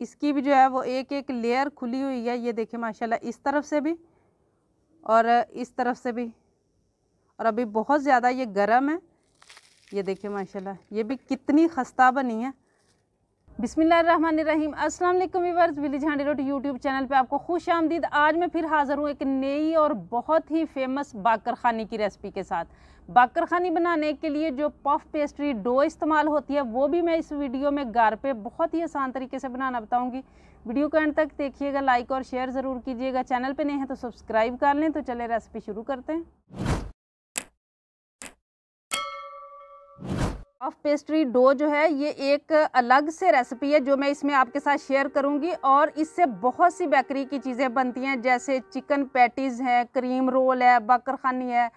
इसकी भी जो है वो एक एक लेयर खुली हुई है ये देखिए माशाल्लाह इस तरफ से भी और इस तरफ से भी और अभी बहुत ज़्यादा ये गर्म है ये देखिए माशाल्लाह ये भी कितनी खस्ता बनी है बिसमीम अस्सलाम वालेकुम वीवर्स विली झांडी रोड यूट्यूब चैनल पे आपको खुश आमदीद आज मैं फिर हाजिर हूँ एक नई और बहुत ही फेमस बाकर खानी की रेसिपी के साथ बाकर खानी बनाने के लिए जो पफ पेस्ट्री डो इस्तेमाल होती है वो भी मैं इस वीडियो में घर पे बहुत ही आसान तरीके से बनाना बताऊँगी वीडियो को एंड तक देखिएगा लाइक और शेयर ज़रूर कीजिएगा चैनल पर नहीं है तो सब्सक्राइब कर लें तो चले रेसिपी शुरू करते हैं ऑफ पेस्ट्री डो जो है ये एक अलग से रेसिपी है जो मैं इसमें आपके साथ शेयर करूंगी और इससे बहुत सी बेकरी की चीज़ें बनती हैं जैसे चिकन पैटीज़ हैं क्रीम रोल है बकरखानी है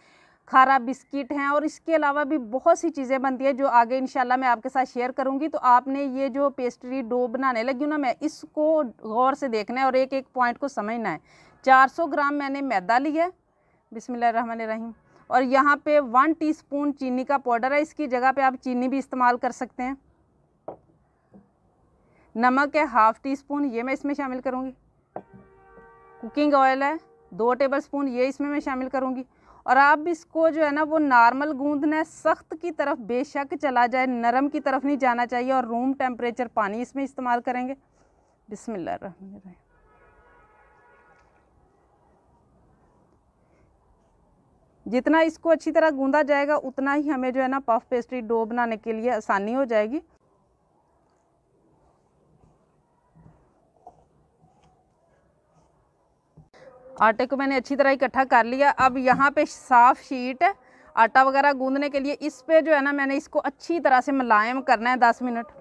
खारा बिस्किट हैं और इसके अलावा भी बहुत सी चीज़ें बनती हैं जो आगे इन मैं आपके साथ शेयर करूंगी तो आपने ये जो पेस्ट्री डो बनाने लगी ना मैं इसको गौर से देखना है और एक एक पॉइंट को समझना है 400 ग्राम मैंने मैदा लिया है रहीम और यहाँ पे वन टीस्पून चीनी का पाउडर है इसकी जगह पे आप चीनी भी इस्तेमाल कर सकते हैं नमक है हाफ़ टी स्पून ये मैं इसमें शामिल करूँगी कुकिंग ऑयल है दो टेबल स्पून ये इसमें मैं शामिल करूँगी और आप इसको जो है ना वो नॉर्मल गूंदना है सख्त की तरफ बेशक चला जाए नरम की तरफ नहीं जाना चाहिए और रूम टेम्परेचर पानी इसमें इस्तेमाल करेंगे रहीम जितना इसको अच्छी तरह गूंदा जाएगा उतना ही हमें जो है ना पफ पेस्ट्री डो बनाने के लिए आसानी हो जाएगी आटे को मैंने अच्छी तरह इकट्ठा कर लिया अब यहाँ पे साफ़ शीट आटा वगैरह गूंदने के लिए इस पे जो है ना मैंने इसको अच्छी तरह से मुलायम करना है दस मिनट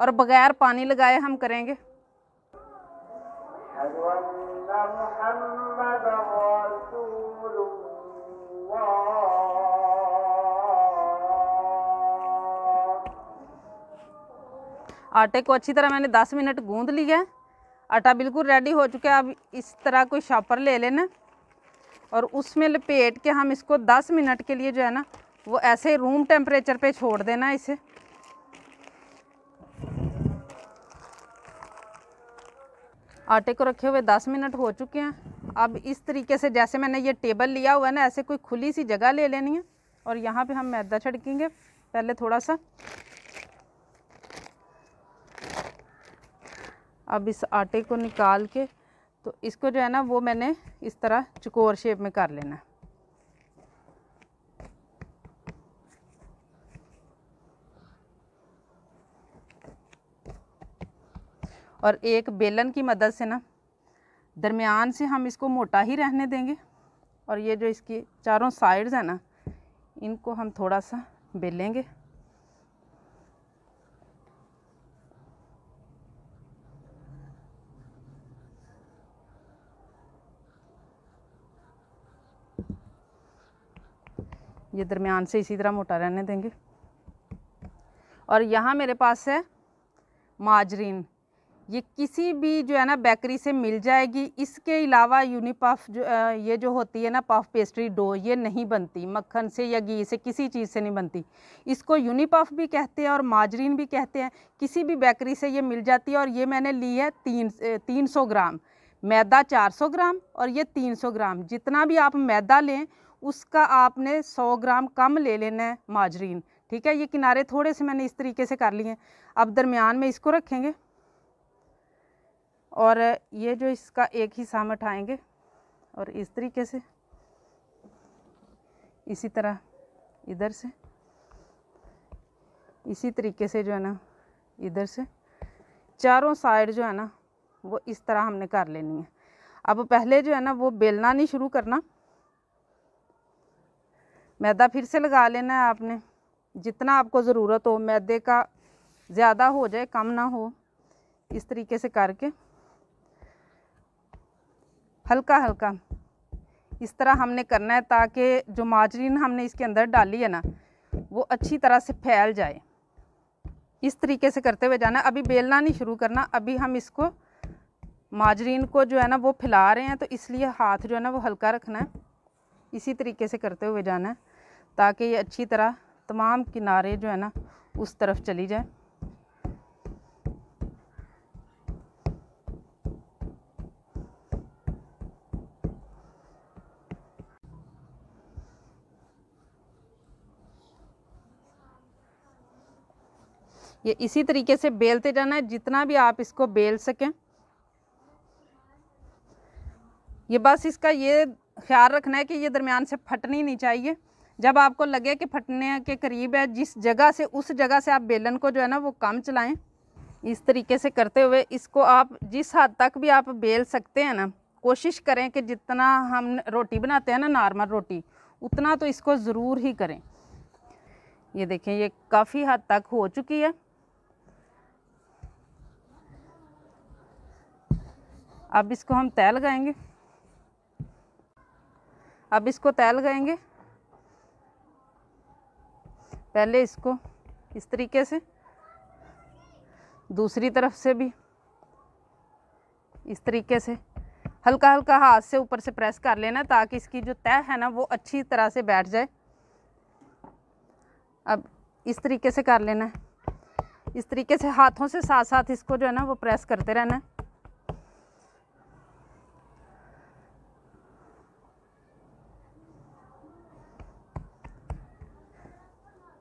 और बगैर पानी लगाए हम करेंगे आटे को अच्छी तरह मैंने 10 मिनट गूंद लिया है आटा बिल्कुल रेडी हो चुका है अब इस तरह कोई शापर ले लेना और उसमें लपेट के हम इसको 10 मिनट के लिए जो है ना वो ऐसे ही रूम टेम्परेचर पे छोड़ देना इसे आटे को रखे हुए 10 मिनट हो चुके हैं अब इस तरीके से जैसे मैंने ये टेबल लिया हुआ है ना ऐसे कोई खुली सी जगह ले लेनी है और यहाँ पे हम मैदा छिड़केंगे पहले थोड़ा सा अब इस आटे को निकाल के तो इसको जो है ना वो मैंने इस तरह चकोर शेप में कर लेना और एक बेलन की मदद से ना दरमियान से हम इसको मोटा ही रहने देंगे और ये जो इसकी चारों साइड्स हैं ना इनको हम थोड़ा सा बेलेंगे ये दरमियान से इसी तरह मोटा रहने देंगे और यहाँ मेरे पास है माजरीन ये किसी भी जो है ना बेकरी से मिल जाएगी इसके अलावा यूनिपफ जो ये जो होती है ना पफ पेस्ट्री डो ये नहीं बनती मक्खन से या घी से किसी चीज़ से नहीं बनती इसको यूनिपफ भी कहते हैं और माजरीन भी कहते हैं किसी भी बेकरी से ये मिल जाती है और ये मैंने ली है तीन तीन सौ ग्राम मैदा चार सौ ग्राम और ये तीन सौ ग्राम जितना भी आप मैदा लें उसका आपने सौ ग्राम कम ले लेना है माजरीन ठीक है ये किनारे थोड़े से मैंने इस तरीके से कर लिए अब दरमियान में इसको रखेंगे और ये जो इसका एक हिस्सा हम उठाएँगे और इस तरीके से इसी तरह इधर से इसी तरीके से जो है ना इधर से चारों साइड जो है ना वो इस तरह हमने कर लेनी है अब पहले जो है ना वो बेलना नहीं शुरू करना मैदा फिर से लगा लेना है आपने जितना आपको ज़रूरत हो मैदे का ज़्यादा हो जाए कम ना हो इस तरीके से करके हल्का हल्का इस तरह हमने करना है ताकि जो माजरीन हमने इसके अंदर डाली है ना वो अच्छी तरह से फैल जाए इस तरीके से करते हुए जाना अभी बेलना नहीं शुरू करना अभी हम इसको माजरीन को जो है ना वो फैला रहे हैं तो इसलिए हाथ जो है ना वो हल्का रखना है इसी तरीके से करते हुए जाना है ताकि ये अच्छी तरह तमाम किनारे जो है ना उस तरफ चली जाए ये इसी तरीके से बेलते जाना है जितना भी आप इसको बेल सकें ये बस इसका ये ख्याल रखना है कि ये दरमियान से फटनी नहीं चाहिए जब आपको लगे कि फटने के करीब है जिस जगह से उस जगह से आप बेलन को जो है ना वो कम चलाएं इस तरीके से करते हुए इसको आप जिस हद तक भी आप बेल सकते हैं ना कोशिश करें कि जितना हम रोटी बनाते हैं ना नॉर्मल रोटी उतना तो इसको ज़रूर ही करें ये देखें ये काफ़ी हद तक हो चुकी है अब इसको हम तय लगाएंगे अब इसको तय लगाएंगे पहले इसको इस तरीके से दूसरी तरफ से भी इस तरीके से हल्का हल्का हाथ से ऊपर से प्रेस कर लेना ताकि इसकी जो तय है ना वो अच्छी तरह से बैठ जाए अब इस तरीके से कर लेना है इस तरीके से हाथों से साथ साथ इसको जो है ना वो प्रेस करते रहना है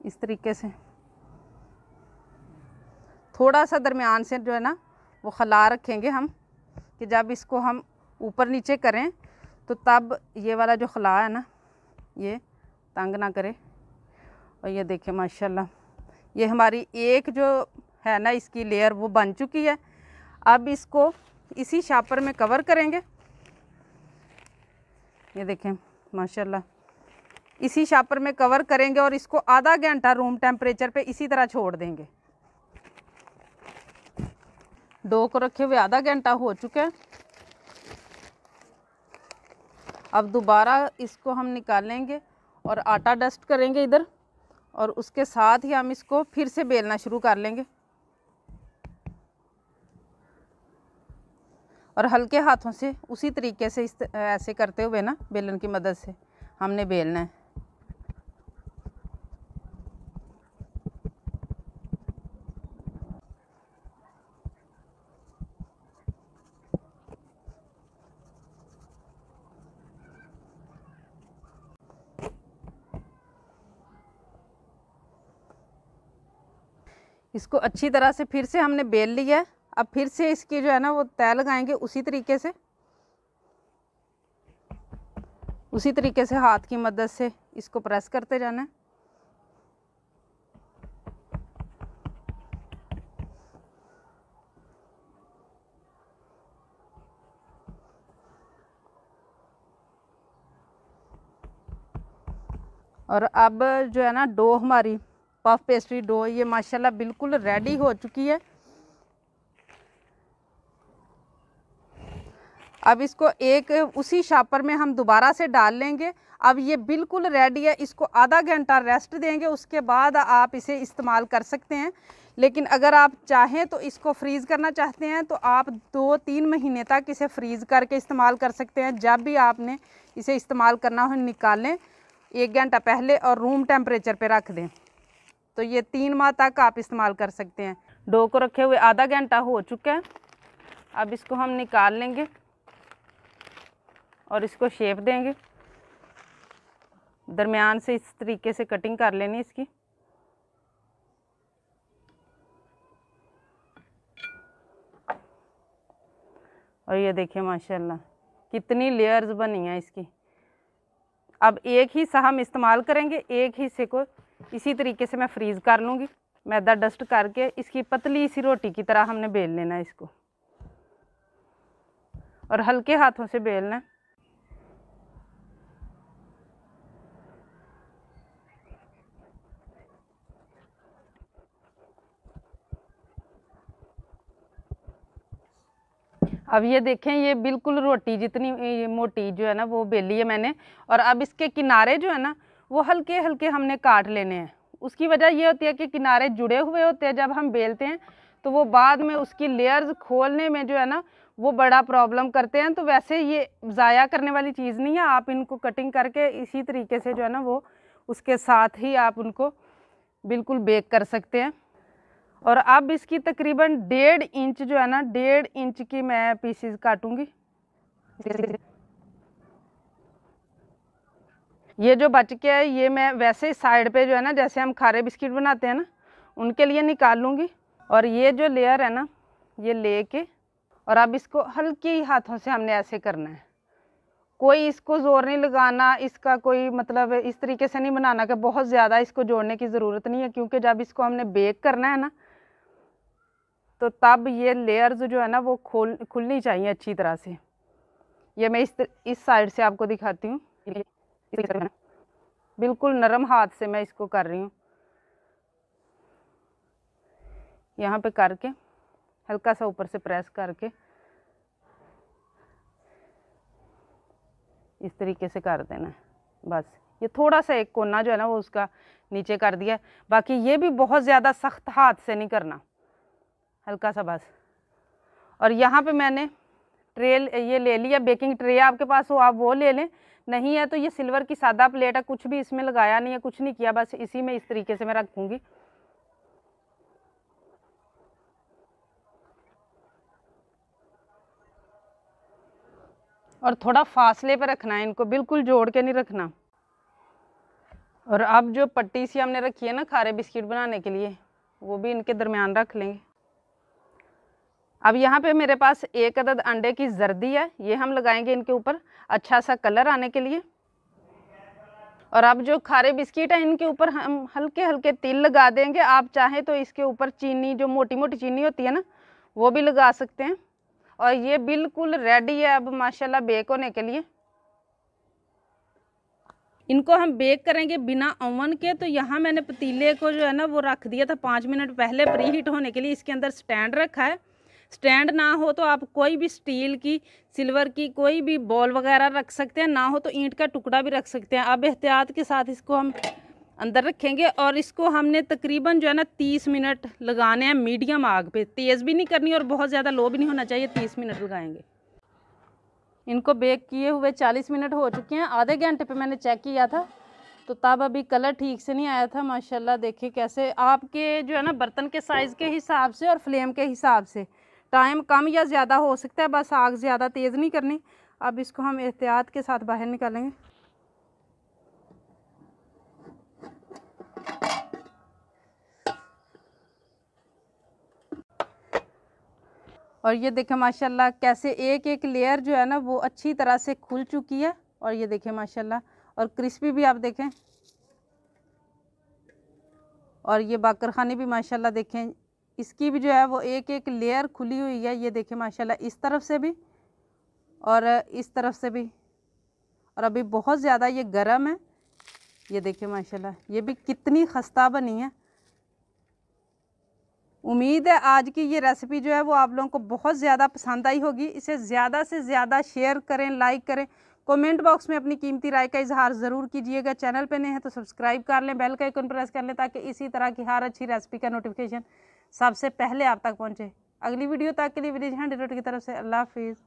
इस तरीके से थोड़ा सा दरमियान से जो है ना वो खला रखेंगे हम कि जब इसको हम ऊपर नीचे करें तो तब ये वाला जो खला है ना ये तंग ना करे और ये देखें माशाल्लाह ये हमारी एक जो है ना इसकी लेयर वो बन चुकी है अब इसको इसी शापर में कवर करेंगे ये देखें माशाल्लाह इसी शापर में कवर करेंगे और इसको आधा घंटा रूम टेम्परेचर पे इसी तरह छोड़ देंगे डो को रखे हुए आधा घंटा हो चुका है अब दोबारा इसको हम निकालेंगे और आटा डस्ट करेंगे इधर और उसके साथ ही हम इसको फिर से बेलना शुरू कर लेंगे और हल्के हाथों से उसी तरीके से इस ऐसे करते हुए ना बेलन की मदद से हमने बेलना है इसको अच्छी तरह से फिर से हमने बेल लिया है अब फिर से इसकी जो है ना वो तय लगाएंगे उसी तरीके से उसी तरीके से हाथ की मदद से इसको प्रेस करते जाना है और अब जो है ना डो हमारी पफ पेस्ट्री डो ये माशाल्लाह बिल्कुल रेडी हो चुकी है अब इसको एक उसी शापर में हम दोबारा से डाल लेंगे अब ये बिल्कुल रेडी है इसको आधा घंटा रेस्ट देंगे उसके बाद आप इसे इस्तेमाल कर सकते हैं लेकिन अगर आप चाहें तो इसको फ्रीज़ करना चाहते हैं तो आप दो तीन महीने तक इसे फ्रीज़ करके इस्तेमाल कर सकते हैं जब भी आपने इसे इस्तेमाल करना हो निकालें एक घंटा पहले और रूम टेम्परेचर पर रख दें तो ये तीन माह तक आप इस्तेमाल कर सकते हैं डो को रखे हुए आधा घंटा हो चुका है अब इसको हम निकाल लेंगे और इसको शेप देंगे दरमियान से इस तरीके से कटिंग कर लेनी इसकी और ये देखिए माशाल्लाह कितनी लेयर्स बनी हैं इसकी अब एक ही सा हम इस्तेमाल करेंगे एक ही से को इसी तरीके से मैं फ्रीज़ कर लूँगी मैदा डस्ट करके इसकी पतली सी रोटी की तरह हमने बेल लेना इसको और हल्के हाथों से बेलना अब ये देखें ये बिल्कुल रोटी जितनी मोटी जो है ना वो बेली है मैंने और अब इसके किनारे जो है ना वो हल्के हल्के हमने काट लेने हैं उसकी वजह ये होती है कि किनारे जुड़े हुए होते हैं जब हम बेलते हैं तो वो बाद में उसकी लेयर्स खोलने में जो है ना वो बड़ा प्रॉब्लम करते हैं तो वैसे ये ज़ाया करने वाली चीज़ नहीं है आप इनको कटिंग करके इसी तरीके से जो है ना वो उसके साथ ही आप उनको बिल्कुल बेक कर सकते हैं और अब इसकी तकरीबन डेढ़ इंच जो है ना डेढ़ इंच की मैं पीसीज काटूंगी ये जो बच के है ये मैं वैसे ही साइड पे जो है ना जैसे हम खारे बिस्किट बनाते हैं ना उनके लिए निकाल लूँगी और ये जो लेयर है ना ये ले के और अब इसको हल्के हाथों से हमने ऐसे करना है कोई इसको ज़ोर नहीं लगाना इसका कोई मतलब इस तरीके से नहीं बनाना कि बहुत ज़्यादा इसको जोड़ने की ज़रूरत नहीं है क्योंकि जब इसको हमने बेक करना है ना तो तब ये लेयर्स जो है ना वो खोल खुलनी चाहिए अच्छी तरह से ये मैं इस इस साइड से आपको दिखाती हूँ बिल्कुल नरम हाथ से मैं इसको कर रही हूँ यहाँ पे करके हल्का सा ऊपर से प्रेस करके इस तरीके से कर देना है बस ये थोड़ा सा एक कोना जो है ना वो उसका नीचे कर दिया बाकी ये भी बहुत ज़्यादा सख्त हाथ से नहीं करना हल्का सा बस और यहाँ पे मैंने ट्रे ये ले लिया बेकिंग ट्रे आपके पास हो आप वो ले लें नहीं है तो ये सिल्वर की सादा प्लेट है कुछ भी इसमें लगाया नहीं है कुछ नहीं किया बस इसी में इस तरीके से मैं रखूँगी और थोड़ा फासले पर रखना है इनको बिल्कुल जोड़ के नहीं रखना और अब जो पट्टी सी हमने रखी है ना खारे बिस्किट बनाने के लिए वो भी इनके दरमियान रख लेंगे अब यहाँ पे मेरे पास एक अदद अंडे की जर्दी है ये हम लगाएंगे इनके ऊपर अच्छा सा कलर आने के लिए और अब जो खारे बिस्किट हैं इनके ऊपर हम हल्के हल्के तिल लगा देंगे आप चाहें तो इसके ऊपर चीनी जो मोटी मोटी चीनी होती है ना वो भी लगा सकते हैं और ये बिल्कुल रेडी है अब माशाल्लाह बेक होने के लिए इनको हम बेक करेंगे बिना ओवन के तो यहाँ मैंने पतीले को जो है ना वो रख दिया था पाँच मिनट पहले प्री हीट होने के लिए इसके अंदर स्टैंड रखा है स्टैंड ना हो तो आप कोई भी स्टील की सिल्वर की कोई भी बॉल वगैरह रख सकते हैं ना हो तो ईंट का टुकड़ा भी रख सकते हैं अब एहतियात के साथ इसको हम अंदर रखेंगे और इसको हमने तकरीबन जो है ना तीस मिनट लगाने हैं मीडियम आग पे तेज़ भी नहीं करनी और बहुत ज़्यादा लो भी नहीं होना चाहिए तीस मिनट लगाएंगे इनको बेक किए हुए चालीस मिनट हो चुके हैं आधे घंटे पे मैंने चेक किया था तो तब अभी कलर ठीक से नहीं आया था माशाल्लाह देखिए कैसे आपके जो है ना बर्तन के साइज़ के हिसाब से और फ्लेम के हिसाब से टाइम कम या ज़्यादा हो सकता है बस आग ज़्यादा तेज़ नहीं करनी अब इसको हम एहतियात के साथ बाहर निकालेंगे और ये देखें माशाल्लाह कैसे एक एक लेयर जो है ना वो अच्छी तरह से खुल चुकी है और ये देखें माशाल्लाह और क्रिस्पी भी आप देखें और ये बाकरखानी भी माशाल्लाह देखें इसकी भी जो है वो एक एक लेयर खुली हुई है ये देखिए माशाल्लाह इस तरफ से भी और इस तरफ से भी और अभी बहुत ज़्यादा ये गर्म है ये देखिए माशाल्लाह ये भी कितनी खस्ता बनी है उम्मीद है आज की ये रेसिपी जो है वो आप लोगों को बहुत ज़्यादा पसंद आई होगी इसे ज़्यादा से ज़्यादा शेयर करें लाइक करें कमेंट बॉक्स में अपनी कीमती राय का इजहार ज़रूर कीजिएगा चैनल पे नए हैं तो सब्सक्राइब कर लें बेल का आइकन प्रेस कर लें ताकि इसी तरह की हर अच्छी रेसिपी का नोटिफिकेशन सबसे पहले आप तक पहुँचे अगली वीडियो तक के लिए विलीज हैंड की तरफ से अल्लाह हाफिज़